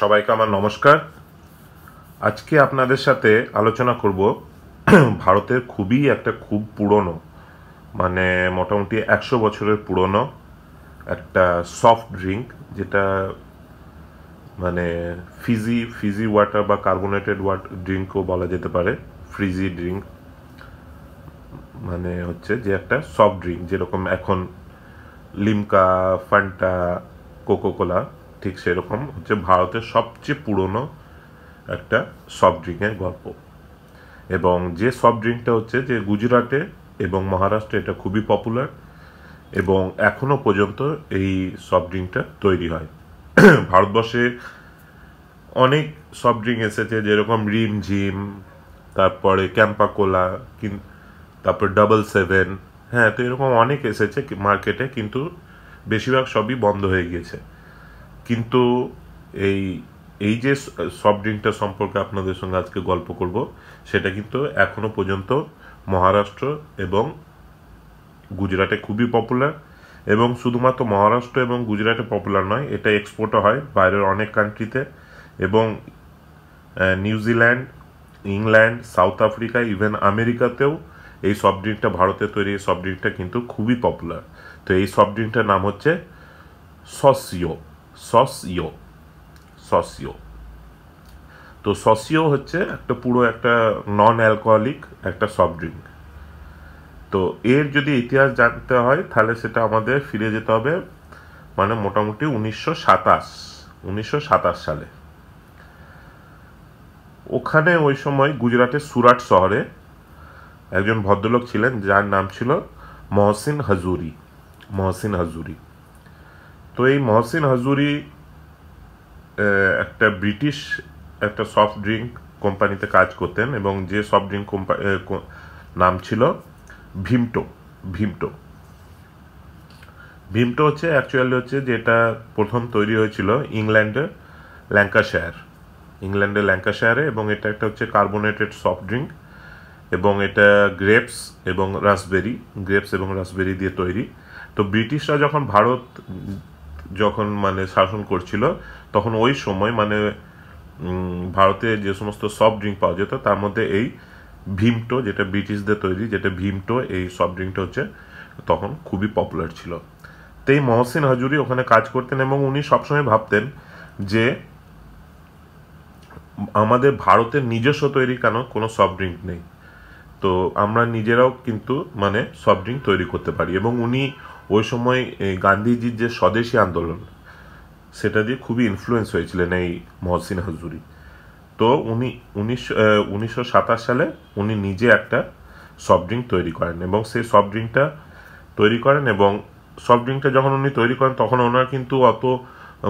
সবাইকে আমার নমস্কার আজকে আপনাদের সাথে আলোচনা করব ভারতের খুবই একটা খুব পুরনো মানে মোটামুটি একশো বছরের পুরনো একটা সফট ড্রিঙ্ক যেটা মানে ফিজি ফিজি ওয়াটার বা কার্বোনেটেড ওয়াটার ড্রিঙ্কও বলা যেতে পারে ফ্রিজি ড্রিঙ্ক মানে হচ্ছে যে একটা সফট ড্রিঙ্ক যেরকম এখন লিমকা ফান্টা কোকোকোলা ঠিক সেরকম হচ্ছে ভারতের সবচেয়ে পুরনো একটা সফট ড্রিঙ্কের গল্প এবং যে সফট ড্রিঙ্কটা হচ্ছে যে গুজরাটে এবং মহারাষ্ট্রে এটা খুবই পপুলার এবং এখনও পর্যন্ত এই সফট ড্রিঙ্কটা তৈরি হয় ভারতবর্ষে অনেক সফট ড্রিঙ্ক এসেছে যেরকম রিম ঝিম তারপরে ক্যাম্পা কোলা তারপর ডাবল সেভেন হ্যাঁ তো এরকম অনেক এসেছে মার্কেটে কিন্তু বেশিরভাগ সবই বন্ধ হয়ে গিয়েছে কিন্তু এই এই যে সফট ড্রিঙ্কটা সম্পর্কে আপনাদের সঙ্গে আজকে গল্প করব সেটা কিন্তু এখনও পর্যন্ত মহারাষ্ট্র এবং গুজরাটে খুবই পপুলার এবং শুধুমাত্র মহারাষ্ট্র এবং গুজরাটে পপুলার নয় এটা এক্সপোর্টও হয় বাইরের অনেক কান্ট্রিতে এবং New Zealand England South Africa even আমেরিকাতেও এই সফট ড্রিঙ্কটা ভারতে তৈরি এই সফট ড্রিঙ্কটা কিন্তু খুবই পপুলার তো এই সফট ড্রিঙ্কটার নাম হচ্ছে সসিও সসিও সসিও তো সসিও হচ্ছে একটা পুরো একটা নন অ্যালকোহলিক একটা সফট ড্রিঙ্ক তো এর যদি ইতিহাস জানতে হয় তাহলে সেটা আমাদের ফিরে যেতে হবে মানে মোটামুটি উনিশশো সাতাশ উনিশশো সাতাশ সালে ওখানে ওই সময় গুজরাটের সুরাট শহরে একজন ভদ্রলোক ছিলেন যার নাম ছিল মহসিন হাজুরি মহসিন হাজুরি তো এই মহসিন হাজুরি একটা ব্রিটিশ একটা সফট ড্রিঙ্ক কোম্পানিতে কাজ করতেন এবং যে সফট ড্রিঙ্ক কোম্পানি নাম ছিল ভিমটো ভিমটো ভিমটো হচ্ছে অ্যাকচুয়ালি হচ্ছে যেটা প্রথম তৈরি হয়েছিল ইংল্যান্ডের ল্যাঙ্কাশায়ার ইংল্যান্ডের ল্যাঙ্কাশায়ারে এবং এটা একটা হচ্ছে কার্বোনেটেড সফট ড্রিঙ্ক এবং এটা গ্রেপস এবং রাসবেরি গ্রেপস এবং রাসবেরি দিয়ে তৈরি তো ব্রিটিশরা যখন ভারত যখন মানে শাসন করছিল তখন ওই সময় মানে ভারতে যে সমস্ত সফট ড্রিঙ্ক পাওয়া যেত তার মধ্যে এই ভীমটো যেটা ব্রিটিশদের তৈরি যেটা ভীমটো এই সফট ড্রিঙ্কটা হচ্ছে তখন খুবই পপুলার ছিল তো এই মহসিন হাজুরি ওখানে কাজ করতেন এবং উনি সবসময় ভাবতেন যে আমাদের ভারতের নিজস্ব তৈরি কেন কোনো সফট ড্রিঙ্ক নেই তো আমরা নিজেরাও কিন্তু মানে সফট ড্রিঙ্ক তৈরি করতে পারি এবং উনি ওই সময় গান্ধীজির যে স্বদেশী আন্দোলন সেটা দিয়ে খুবই ইনফ্লুয়েন্স হয়েছিলেন এই মহসিন হাজুরি তো উনি উনিশশো সালে উনি নিজে একটা সফট ড্রিঙ্ক তৈরি করেন এবং সেই সফট ড্রিঙ্কটা তৈরি করেন এবং সফট ড্রিঙ্কটা যখন উনি তৈরি করেন তখন ওনার কিন্তু অত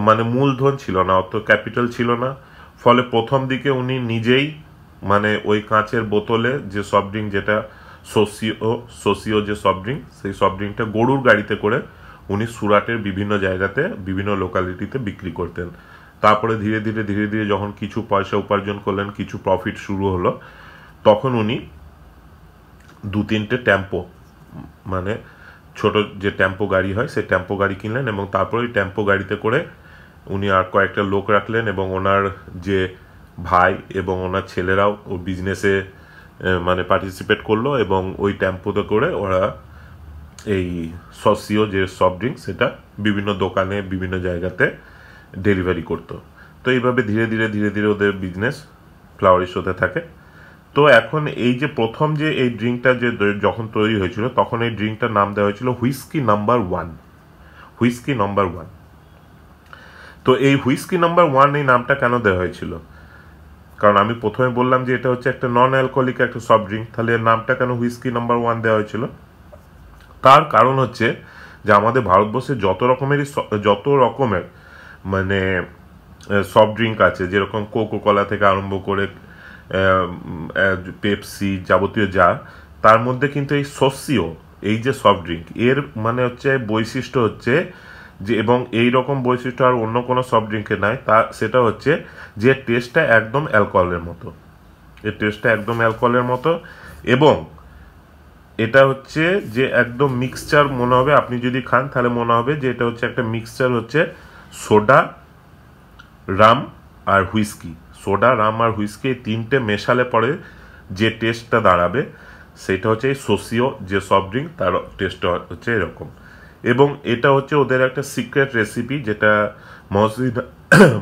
মানে মূলধন ছিল না অত ক্যাপিটাল ছিল না ফলে প্রথম দিকে উনি নিজেই মানে ওই কাঁচের বোতলে যে সফট ড্রিঙ্ক যেটা সোসিও সোসিও যে সফট ড্রিঙ্ক সেই সফট ড্রিঙ্কটা গরুর গাড়িতে করে উনি সুরাটের বিভিন্ন জায়গাতে বিভিন্ন লোকালিটিতে বিক্রি করতেন তারপরে ধীরে ধীরে ধীরে ধীরে যখন কিছু পয়সা উপার্জন করলেন কিছু প্রফিট শুরু হলো তখন উনি দু তিনটে টেম্পো মানে ছোট যে টেম্পো গাড়ি হয় সেই টেম্পো গাড়ি কিনলেন এবং তারপরে ওই টেম্পো গাড়িতে করে উনি আর কয়েকটা লোক রাখলেন এবং ওনার যে ভাই এবং ওনার ছেলেরাও ও বিজনেসে মানে পার্টিসিপেট করলো এবং ওই টেম্পোতে করে ওরা এই সসিও যে সফট ড্রিঙ্কস সেটা বিভিন্ন দোকানে বিভিন্ন জায়গাতে ডেলিভারি করতো তো এইভাবে ধীরে ধীরে ধীরে ধীরে ওদের বিজনেস ফ্লাওয়ারিশ হতে থাকে তো এখন এই যে প্রথম যে এই ড্রিঙ্কটা যে যখন তৈরি হয়েছিল তখন এই ড্রিঙ্কটার নাম দেওয়া হয়েছিল whisky number one whisky number one তো এই হুইস্কি নাম্বার ওয়ান এই নামটা কেন দেওয়া হয়েছিল কারণ আমি প্রথমে বললাম যে এটা হচ্ছে একটা নন অ্যালকোহলিক একটা সফট ড্রিঙ্ক তাহলে এর নামটা কেন হুইস্কি নাম্বার ওয়ান দেওয়া হয়েছিল তার কারণ হচ্ছে যে আমাদের ভারতবর্ষে যত রকমেরই যত রকমের মানে সফট ড্রিঙ্ক আছে যেরকম কোকো কলা থেকে আরম্ভ করে পেপসি যাবতীয় যা তার মধ্যে কিন্তু এই সসিও এই যে সফট ড্রিঙ্ক এর মানে হচ্ছে বৈশিষ্ট্য হচ্ছে যে এবং এই রকম বৈশিষ্ট্য আর অন্য কোনো সফট ড্রিঙ্কে নাই তা সেটা হচ্ছে যে টেস্টটা একদম অ্যালকোহলের মতো এর টেস্টটা একদম অ্যালকোহলের মতো এবং এটা হচ্ছে যে একদম মিক্সচার মনে হবে আপনি যদি খান তাহলে মনে হবে যে এটা হচ্ছে একটা মিক্সচার হচ্ছে সোডা রাম আর হুইস্কি সোডা রাম আর হুইস্কি এই তিনটে মেশালে পরে যে টেস্টটা দাঁড়াবে সেটা হচ্ছে এই সোসিও যে সফট ড্রিঙ্ক তার টেস্টটা হচ্ছে এরকম এবং এটা হচ্ছে ওদের একটা সিক্রেট রেসিপি যেটা মহসিন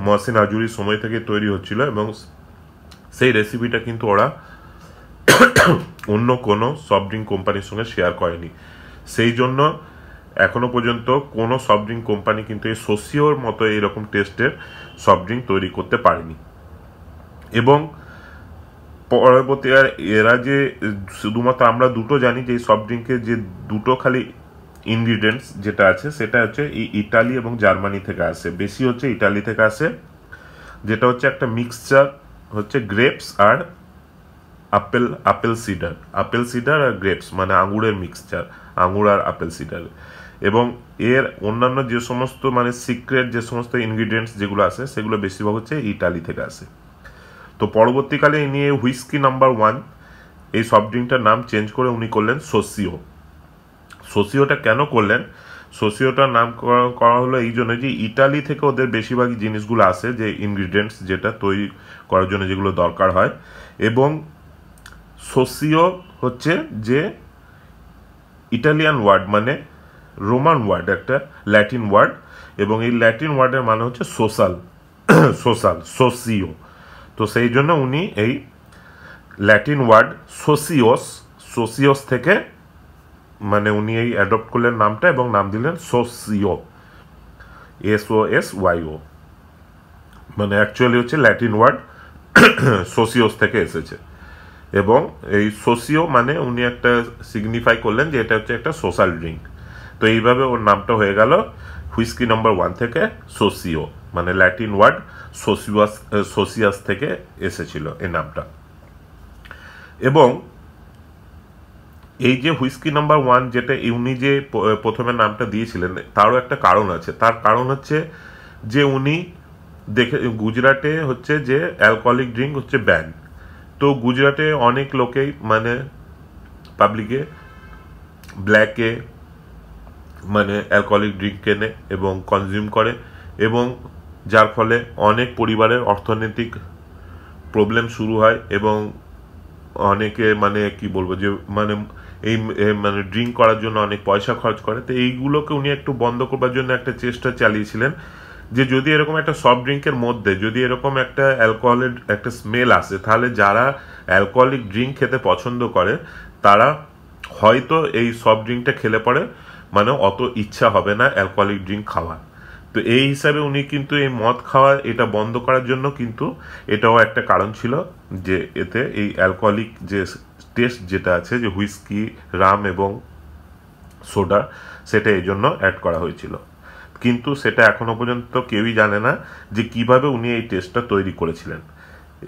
মহসিন আজুরির সময় থেকে তৈরি হচ্ছিল এবং সেই রেসিপিটা কিন্তু ওরা অন্য কোনো সফট ড্রিঙ্ক কোম্পানির সঙ্গে শেয়ার করেনি সেই জন্য এখনো পর্যন্ত কোনো সফট ড্রিঙ্ক কোম্পানি কিন্তু এই সোসিওর মতো এইরকম টেস্টের সফট ড্রিঙ্ক তৈরি করতে পারেনি এবং পরবর্তী আর এরা যে শুধুমাত্র আমরা দুটো জানি যে এই সফট ড্রিঙ্কের যে দুটো খালি ইনগ্রিডিয়েন্টস যেটা আছে সেটা হচ্ছে এই ইটালি এবং জার্মানি থেকে আসে বেশি হচ্ছে ইটালি থেকে আসে যেটা হচ্ছে একটা মিক্সচার হচ্ছে গ্রেপস আর apple apple cider apple cider আর গ্রেপস মানে আঙুরের মিক্সচার আঙুর আর আপেল সিডার এবং এর অন্যান্য যে সমস্ত মানে সিক্রেট যে সমস্ত ইনগ্রিডিয়েন্টস যেগুলো আছে সেগুলো বেশিরভাগ হচ্ছে ইটালি থেকে আসে তো পরবর্তীকালে ইনি হুইস্কি নাম্বার ওয়ান এই সফট ড্রিঙ্কটার নাম চেঞ্জ করে উনি করলেন সোসিও সোসিওটা কেন করলেন সোসিওটার নাম করা হলো এই জন্য যে ইটালি থেকে ওদের বেশিরভাগ জিনিসগুলো আসে যে ইনগ্রিডিয়েন্টস যেটা তৈরি করার জন্য যেগুলো দরকার হয় এবং সোসিও হচ্ছে যে ইটালিয়ান ওয়ার্ড মানে রোমান ওয়ার্ড একটা ল্যাটিন ওয়ার্ড এবং এই ল্যাটিন ওয়ার্ডের মানে হচ্ছে সোশ্যাল সোশ্যাল সোসিও তো সেই জন্য উনি এই ল্যাটিন ওয়ার্ড সোসিওস সোসিওস থেকে মানে উনি এই অ্যাডপ্ট করলেন নামটা এবং নাম দিলেন সোসিও এসও এস ওয়াইও মানে অ্যাকচুয়ালি হচ্ছে ল্যাটিন ওয়ার্ড সোসিওস থেকে এসেছে এবং এই সোসিও মানে উনি একটা সিগনিফাই করলেন যে এটা হচ্ছে একটা সোশ্যাল ড্রিঙ্ক তো এইভাবে ওর নামটা হয়ে গেল হুইস্কি নম্বর ওয়ান থেকে সোসিও মানে ল্যাটিন ওয়ার্ড সোসিওয়াস সোসিয়াস থেকে এসেছিল এই নামটা এবং এই যে হুইস্কি নাম্বার ওয়ান যেটা উনি যে প্রথমে নামটা দিয়েছিলেন তারও একটা কারণ আছে তার কারণ হচ্ছে যে উনি দেখে গুজরাটে হচ্ছে যে অ্যালকোহলিক ড্রিঙ্ক হচ্ছে ব্যান তো গুজরাটে অনেক লোকেই মানে পাবলিকে ব্ল্যাকে মানে অ্যালকোহলিক ড্রিঙ্ক কেনে এবং কনজিউম করে এবং যার ফলে অনেক পরিবারের অর্থনৈতিক প্রবলেম শুরু হয় এবং অনেকে মানে কি বলবো যে মানে এই মানে ড্রিঙ্ক করার জন্য অনেক পয়সা খরচ করে তো এইগুলোকে উনি একটু বন্ধ করবার জন্য একটা চেষ্টা চালিয়েছিলেন যে যদি এরকম একটা সফট ড্রিঙ্কের মধ্যে যদি এরকম একটা অ্যালকোহলের একটা স্মেল আসে তাহলে যারা অ্যালকোহলিক ড্রিঙ্ক খেতে পছন্দ করে তারা হয়তো এই সফট ড্রিঙ্কটা খেলে পরে মানে অত ইচ্ছা হবে না অ্যালকোহলিক ড্রিঙ্ক খাওয়ার তো এই হিসাবে উনি কিন্তু এই মদ খাওয়া এটা বন্ধ করার জন্য কিন্তু এটাও একটা কারণ ছিল যে এতে এই অ্যালকোহলিক যে টেস্ট যেটা আছে যে হুইস্কি রাম এবং সোডা সেটা এই জন্য অ্যাড করা হয়েছিল কিন্তু সেটা এখনও পর্যন্ত কেউই জানে না যে কিভাবে উনি এই টেস্টটা তৈরি করেছিলেন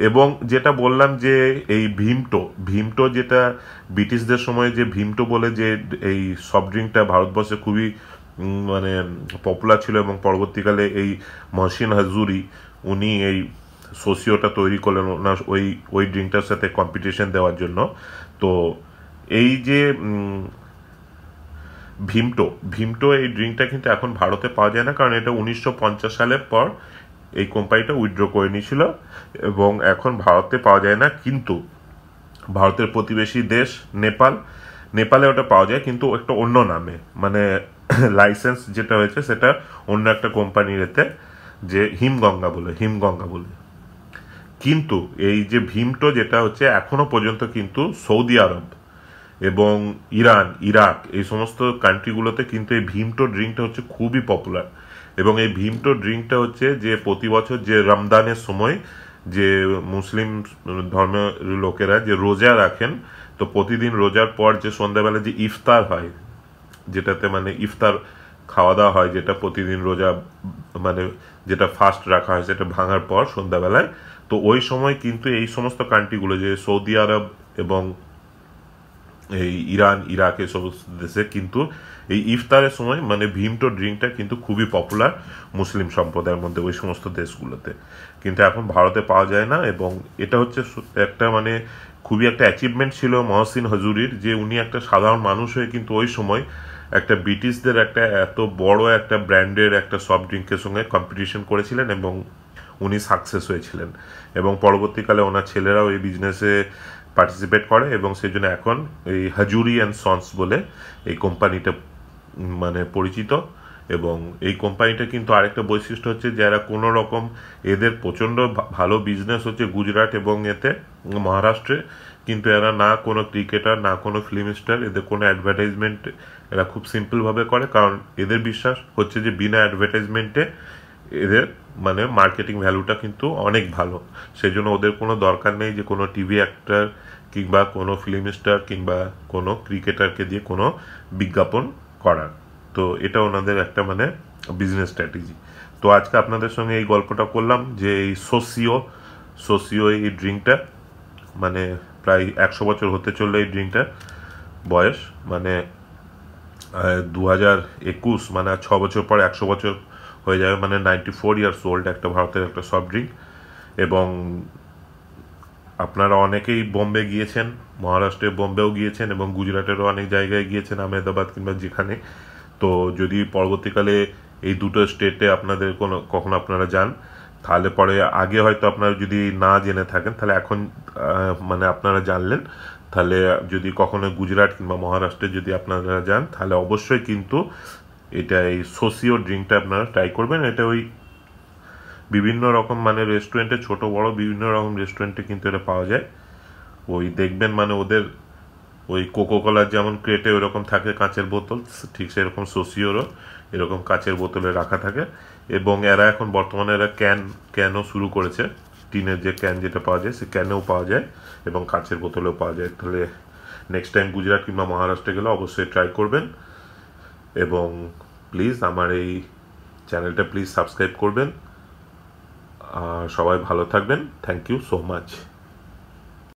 এবং যেটা বললাম যে এই ভীমটো ভীমটো যেটা ব্রিটিশদের সময় যে ভীমটো বলে যে এই সফট ড্রিঙ্কটা ভারতবর্ষে খুবই মানে পপুলার ছিল এবং পরবর্তীকালে এই মহসিন হাজুরি উনি এই সোসিওটা তৈরি করলেন ওনার ওই ওই ড্রিঙ্কটার সাথে কম্পিটিশন দেওয়ার জন্য তো এই যে ভিমটো ভিমটো এই ড্রিঙ্কটা কিন্তু এখন ভারতে পাওয়া যায় না কারণ এটা উনিশশো সালের পর এই কোম্পানিটা উইথড্র করে নিয়েছিল এবং এখন ভারতে পাওয়া যায় না কিন্তু ভারতের প্রতিবেশী দেশ নেপাল নেপালে ওটা পাওয়া যায় কিন্তু একটা অন্য নামে মানে লাইসেন্স যেটা হয়েছে সেটা অন্য একটা কোম্পানির এতে যে হিমগঙ্গা বলে হিমগঙ্গা বলে কিন্তু এই যে ভীমটো যেটা হচ্ছে এখনও পর্যন্ত কিন্তু সৌদি আরব এবং ইরান ইরাক এই সমস্ত কান্ট্রিগুলোতে কিন্তু এই ভীমটো ড্রিঙ্কটা হচ্ছে খুবই পপুলার এবং এই ভীমটো ড্রিঙ্কটা হচ্ছে যে প্রতি বছর যে রমদানের সময় যে মুসলিম ধর্মের লোকেরা যে রোজা রাখেন তো প্রতিদিন রোজার পর যে সন্ধ্যাবেলা যে ইফতার হয় যেটাতে মানে ইফতার খাওয়া দাওয়া হয় যেটা প্রতিদিন রোজা মানে যেটা ফাস্ট রাখা হয় সেটা ভাঙার পর সন্ধ্যাবেলায় তো ওই সময় কিন্তু এই সমস্ত কান্ট্রিগুলো যে সৌদি আরব এবং এই ইরান ইরাক সমস্ত দেশে কিন্তু এই ইফতারের সময় মানে ভিমটো ড্রিঙ্কটা কিন্তু খুবই পপুলার মুসলিম সম্প্রদায়ের মধ্যে ওই সমস্ত দেশগুলোতে কিন্তু এখন ভারতে পাওয়া যায় না এবং এটা হচ্ছে একটা মানে খুবই একটা অ্যাচিভমেন্ট ছিল মহসিন হজুরির যে উনি একটা সাধারণ মানুষ হয়ে কিন্তু ওই সময় একটা ব্রিটিশদের একটা এত বড় একটা ব্র্যান্ডের একটা সফট ড্রিঙ্কের সঙ্গে কম্পিটিশন করেছিলেন এবং উনি সাকসেস হয়েছিলেন এবং পরবর্তীকালে ওনার ছেলেরাও এই বিজনেসে পার্টিসিপেট করে এবং সেই জন্য এখন এই হাজুরি অ্যান্ড সন্স বলে এই কোম্পানিটা মানে পরিচিত এবং এই কোম্পানিটা কিন্তু আরেকটা বৈশিষ্ট্য হচ্ছে যারা কোনো রকম এদের প্রচণ্ড ভালো বিজনেস হচ্ছে গুজরাট এবং এতে মহারাষ্ট্রে কিন্তু এরা না কোনো ক্রিকেটার না কোনো ফিল্ম স্টার এদের কোনো অ্যাডভার্টাইজমেন্ট এরা খুব সিম্পলভাবে করে কারণ এদের বিশ্বাস হচ্ছে যে বিনা অ্যাডভার্টাইজমেন্টে এদের মানে মার্কেটিং ভ্যালুটা কিন্তু অনেক ভালো সেই জন্য ওদের কোনো দরকার নেই যে কোনো টিভি অ্যাক্টার কিংবা কোনো ফিল্ম স্টার কিংবা কোনো ক্রিকেটারকে দিয়ে কোনো বিজ্ঞাপন করার তো এটা ওনাদের একটা মানে বিজনেস স্ট্র্যাটেজি তো আজকে আপনাদের সঙ্গে এই গল্পটা করলাম যে এই সোসিও সোসিও এই ড্রিঙ্কটা মানে প্রায় একশো বছর হতে চললো এই ড্রিঙ্কটা বয়স মানে দু হাজার একুশ মানে ছ বছর পর একশো বছর হয়ে যাবে মানে নাইনটি ফোর ইয়ার্স ওল্ড একটা ভারতের একটা সফট ড্রিঙ্ক এবং আপনারা অনেকেই বোম্বে গিয়েছেন মহারাষ্ট্রে বোম্বেও গিয়েছেন এবং গুজরাটেরও অনেক জায়গায় গিয়েছেন আহমেদাবাদ কিংবা যেখানে তো যদি পরবর্তীকালে এই দুটো স্টেটে আপনাদের কোনো কখনো আপনারা যান তাহলে পরে আগে হয়তো আপনারা যদি না জেনে থাকেন তাহলে এখন মানে আপনারা জানলেন তাহলে যদি কখনো গুজরাট কিংবা মহারাষ্ট্রে যদি আপনারা যান তাহলে অবশ্যই কিন্তু এটা এই সোসিও ড্রিঙ্কটা আপনারা ট্রাই করবেন এটা ওই বিভিন্ন রকম মানে রেস্টুরেন্টে ছোট বড় বিভিন্ন রকম রেস্টুরেন্টে কিন্তু এটা পাওয়া যায় ওই দেখবেন মানে ওদের ওই কোকোকোলার যেমন ক্রেটে ওইরকম থাকে কাঁচের বোতল ঠিক সেরকম সোসিওরও এরকম কাঁচের বোতলে রাখা থাকে এবং এরা এখন বর্তমানে এরা ক্যান ক্যানও শুরু করেছে টিনের যে ক্যান যেটা পাওয়া যায় সে ক্যানেও পাওয়া যায় এবং কাঁচের বোতলেও পাওয়া যায় তাহলে নেক্সট টাইম গুজরাট কিংবা মহারাষ্ট্রে গেলে অবশ্যই ট্রাই করবেন এবং প্লিজ আমার এই চ্যানেলটা প্লিজ সাবস্ক্রাইব করবেন আর সবাই ভালো থাকবেন থ্যাংক ইউ সো মাচ